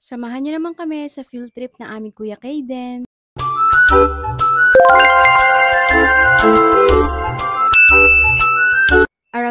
Samahan niyo naman kami sa field trip na aming Kuya Kayden. Thank you.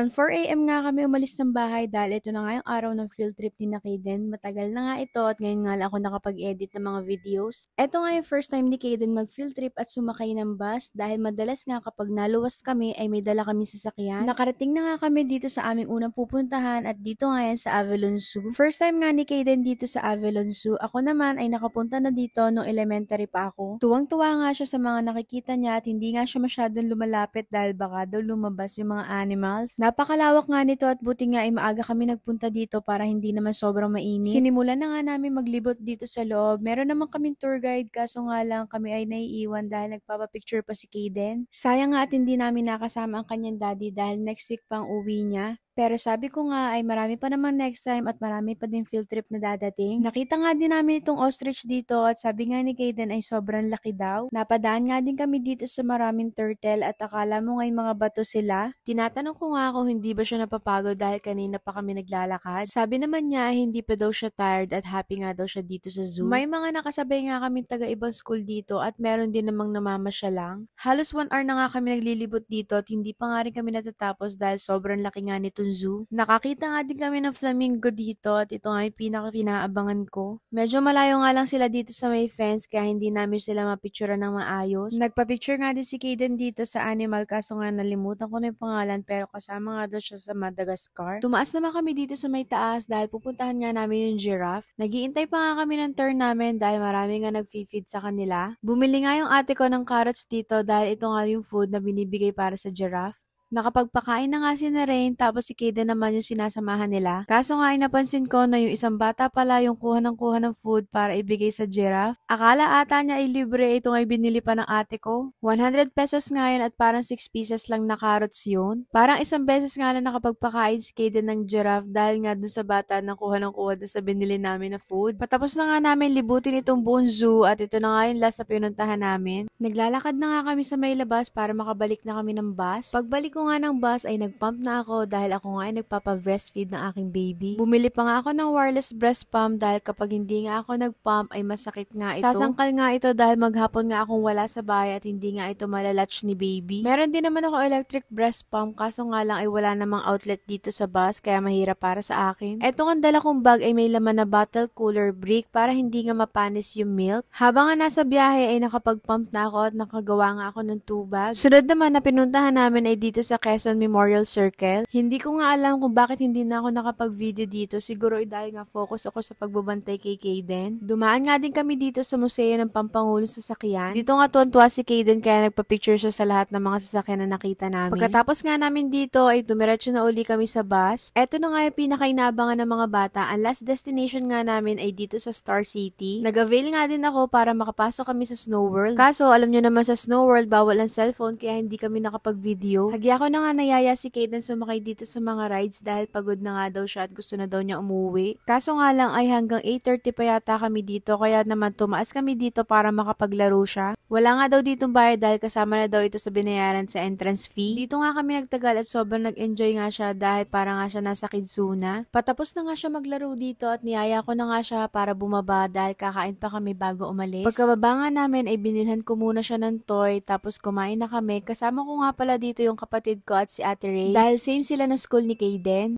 4am nga kami umalis ng bahay dahil ito na nga yung araw ng field trip ni Nakaden. Matagal na nga ito at ngayon nga lang ako nakapag-edit ng mga videos. Ito nga yung first time ni Kaden mag field trip at sumakay ng bus dahil madalas nga kapag naluwas kami ay may dala kami sasakyan. Nakarating na nga kami dito sa aming unang pupuntahan at dito nga yan sa Avalon Zoo. First time nga ni Kaden dito sa Avalon Zoo. Ako naman ay nakapunta na dito noong elementary pa ako. Tuwang-tuwa nga siya sa mga nakikita niya at hindi nga siya masyadong lumalapit dahil baka daw lumabas yung mga animals. Nap Napakalawak nga nito at buti nga ay eh, maaga kami nagpunta dito para hindi naman sobrang mainit. Sinimulan na nga namin maglibot dito sa loob. Meron naman kaming tour guide kaso nga lang kami ay naiiwan dahil nagpapapicture pa si Kaden. Sayang nga at hindi namin nakasama ang kanyang daddy dahil next week pang uwi niya. Pero sabi ko nga ay marami pa naman next time at marami pa din field trip na dadating. Nakita nga din namin itong ostrich dito at sabi nga ni Kaden ay sobrang laki daw. Napadaan nga din kami dito sa maraming turtle at akala mo nga'y mga bato sila. Tinatanong ko nga kung hindi ba siya napapagod dahil kanina pa kami naglalakad. Sabi naman niya hindi pa daw siya tired at happy nga daw siya dito sa zoo. May mga nakasabay nga kami taga ibang school dito at meron din namang namama namamasya lang. Halos 1 hour na nga kami naglilibot dito at hindi pa nga rin kami natatapos dahil sobrang laki nga nito Zoo. Nakakita nga din kami ng flamingo dito at ito nga yung pinaka-pinaabangan ko. Medyo malayo nga lang sila dito sa may fence kaya hindi namin sila mapicture ng maayos. Nagpa-picture nga din si Kaden dito sa animal kaso nga nalimutan ko na yung pangalan pero kasama nga daw siya sa Madagascar. Tumaas naman kami dito sa may taas dahil pupuntahan nga namin yung giraffe. Nagiintay pa nga kami ng turn namin dahil marami nga nag-feed sa kanila. Bumili nga yung ate ko ng carrots dito dahil ito nga yung food na binibigay para sa giraffe. Nakapagpakain na nga si Narain tapos si Kida naman yung sinasamahan nila. Kaso nga ay eh, napansin ko na yung isang bata pala yung kuha ng kuha ng food para ibigay sa giraffe. Akala ata niya ay libre ito ay binili pa ng ate ko. 100 pesos nga yun at parang 6 pieces lang na carrots yun. Parang isang beses nga na nakapagpakain si Kida ng giraffe dahil nga dun sa bata na kuha ng kuha na sa binili namin na food. Patapos na nga namin libutin itong buong zoo at ito na nga yung last na pinuntahan namin. Naglalakad na nga kami sa may labas para makabalik na kami ng bus. Pagbalik ko nga ng bus ay nagpump na ako dahil ako nga ay nagpapa-breastfeed ng aking baby. Bumili pa nga ako ng wireless breast pump dahil kapag hindi nga ako nagpump ay masakit nga ito. Sasangkal nga ito dahil maghapon nga akong wala sa bahay at hindi nga ito malalatch ni baby. Meron din naman ako electric breast pump kaso nga lang ay wala namang outlet dito sa bus kaya mahirap para sa akin. Etong ang dala kong bag ay may laman na bottle cooler brick para hindi nga mapanis yung milk. Habang nga nasa biyahe ay nakapag-pump na ako at nakagawa nga ako ng tubag. Sunod naman na pinuntahan namin ay dito sa sa Quezon Memorial Circle. Hindi ko nga alam kung bakit hindi na ako nakapag-video dito. Siguro dahil nga focus ako sa pagbabantay kay Kayden. Dumaan nga din kami dito sa Museo ng Pampangulo sa Sakyan. Dito nga tuwan-tuwa si Kayden kaya nagpa-picture siya sa lahat ng mga sasakyan na nakita namin. Pagkatapos nga namin dito ay dumiretso na uli kami sa bus. Eto na nga yung pinakainabangan ng mga bata. Ang last destination nga namin ay dito sa Star City. Nag-avail nga din ako para makapasok kami sa Snow World. Kaso alam nyo naman sa Snow World bawal ang cellphone kaya hindi kami nakapag-video. Hagya ako na nga nayaya si Kaden sumakay dito sa mga rides dahil pagod na nga daw siya at gusto na daw niya umuwi. Kaso nga lang ay hanggang 8.30 pa yata kami dito kaya naman tumaas kami dito para makapaglaro siya. Wala nga daw ditong bayad dahil kasama na daw ito sa binayaran sa entrance fee. Dito nga kami nagtagal at sobrang nag-enjoy nga siya dahil para nga siya nasa Kidzuna. Patapos na nga siya maglaro dito at niyaya ko na nga siya para bumaba dahil kakain pa kami bago umalis. Pagkababa nga namin ay binilhan ko muna siya ng toy tapos kumain na kami. Kasama ko nga pala dito yung kapatid kapatid ko si Ate Ray dahil same sila ng school ni Kayden.